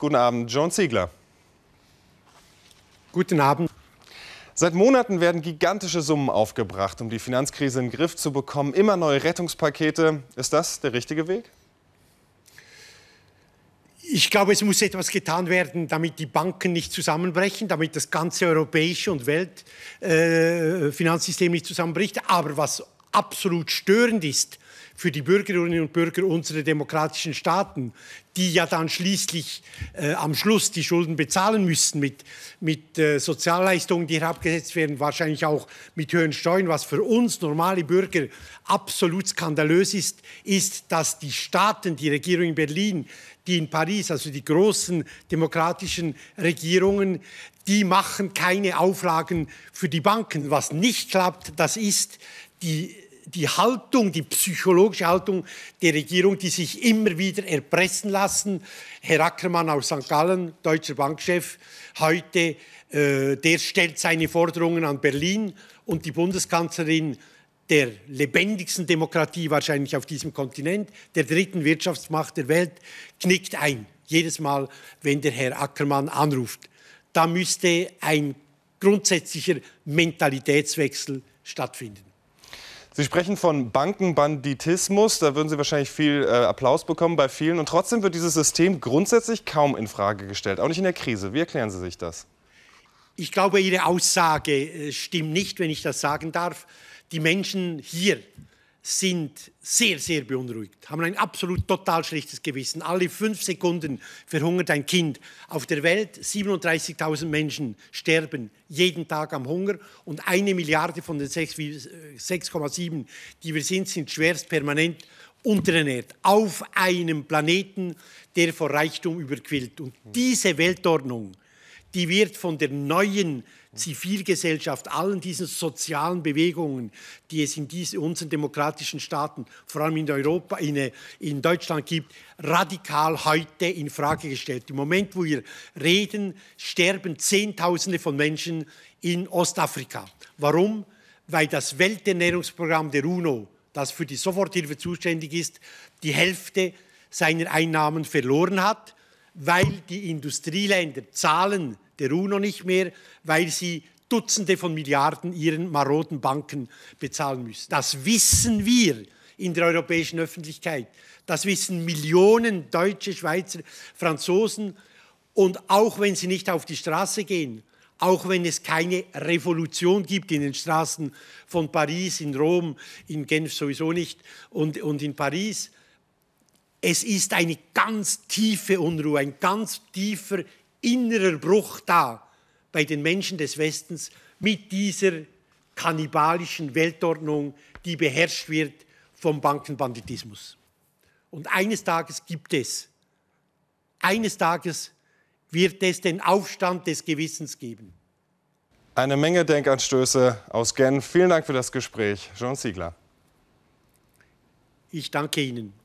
Guten Abend, John Ziegler. Guten Abend. Seit Monaten werden gigantische Summen aufgebracht, um die Finanzkrise in den Griff zu bekommen. Immer neue Rettungspakete. Ist das der richtige Weg? Ich glaube, es muss etwas getan werden, damit die Banken nicht zusammenbrechen, damit das ganze europäische und Weltfinanzsystem äh, nicht zusammenbricht. Aber was absolut störend ist, für die Bürgerinnen und Bürger unserer demokratischen Staaten, die ja dann schließlich äh, am Schluss die Schulden bezahlen müssen mit, mit äh, Sozialleistungen, die herabgesetzt werden, wahrscheinlich auch mit höheren Steuern. Was für uns normale Bürger absolut skandalös ist, ist, dass die Staaten, die Regierung in Berlin, die in Paris, also die großen demokratischen Regierungen, die machen keine Auflagen für die Banken. Was nicht klappt, das ist die die Haltung, die psychologische Haltung der Regierung, die sich immer wieder erpressen lassen. Herr Ackermann aus St. Gallen, deutscher Bankchef, heute, äh, der stellt seine Forderungen an Berlin und die Bundeskanzlerin der lebendigsten Demokratie wahrscheinlich auf diesem Kontinent, der dritten Wirtschaftsmacht der Welt, knickt ein, jedes Mal, wenn der Herr Ackermann anruft. Da müsste ein grundsätzlicher Mentalitätswechsel stattfinden. Sie sprechen von Bankenbanditismus, da würden Sie wahrscheinlich viel äh, Applaus bekommen bei vielen. Und trotzdem wird dieses System grundsätzlich kaum in Frage gestellt, auch nicht in der Krise. Wie erklären Sie sich das? Ich glaube, Ihre Aussage äh, stimmt nicht, wenn ich das sagen darf. Die Menschen hier sind sehr, sehr beunruhigt, haben ein absolut total schlechtes Gewissen. Alle fünf Sekunden verhungert ein Kind. Auf der Welt 37.000 Menschen sterben jeden Tag am Hunger und eine Milliarde von den 6,7, die wir sind, sind schwerst permanent unterernährt. Auf einem Planeten, der vor Reichtum überquillt. Und diese Weltordnung, die wird von der neuen Zivilgesellschaft, allen diesen sozialen Bewegungen, die es in diese, unseren demokratischen Staaten, vor allem in Europa, in, äh, in Deutschland gibt, radikal heute in Frage gestellt. Im Moment, wo wir reden, sterben Zehntausende von Menschen in Ostafrika. Warum? Weil das Welternährungsprogramm der UNO, das für die Soforthilfe zuständig ist, die Hälfte seiner Einnahmen verloren hat weil die Industrieländer zahlen der UNO nicht mehr, weil sie Dutzende von Milliarden ihren maroden Banken bezahlen müssen. Das wissen wir in der europäischen Öffentlichkeit. Das wissen Millionen Deutsche, Schweizer, Franzosen. Und auch wenn sie nicht auf die Straße gehen, auch wenn es keine Revolution gibt in den Straßen von Paris, in Rom, in Genf sowieso nicht und, und in Paris, es ist eine ganz tiefe Unruhe, ein ganz tiefer innerer Bruch da bei den Menschen des Westens mit dieser kannibalischen Weltordnung, die beherrscht wird vom Bankenbanditismus. Und eines Tages gibt es, eines Tages wird es den Aufstand des Gewissens geben. Eine Menge Denkanstöße aus Genf. Vielen Dank für das Gespräch, John Siegler. Ich danke Ihnen.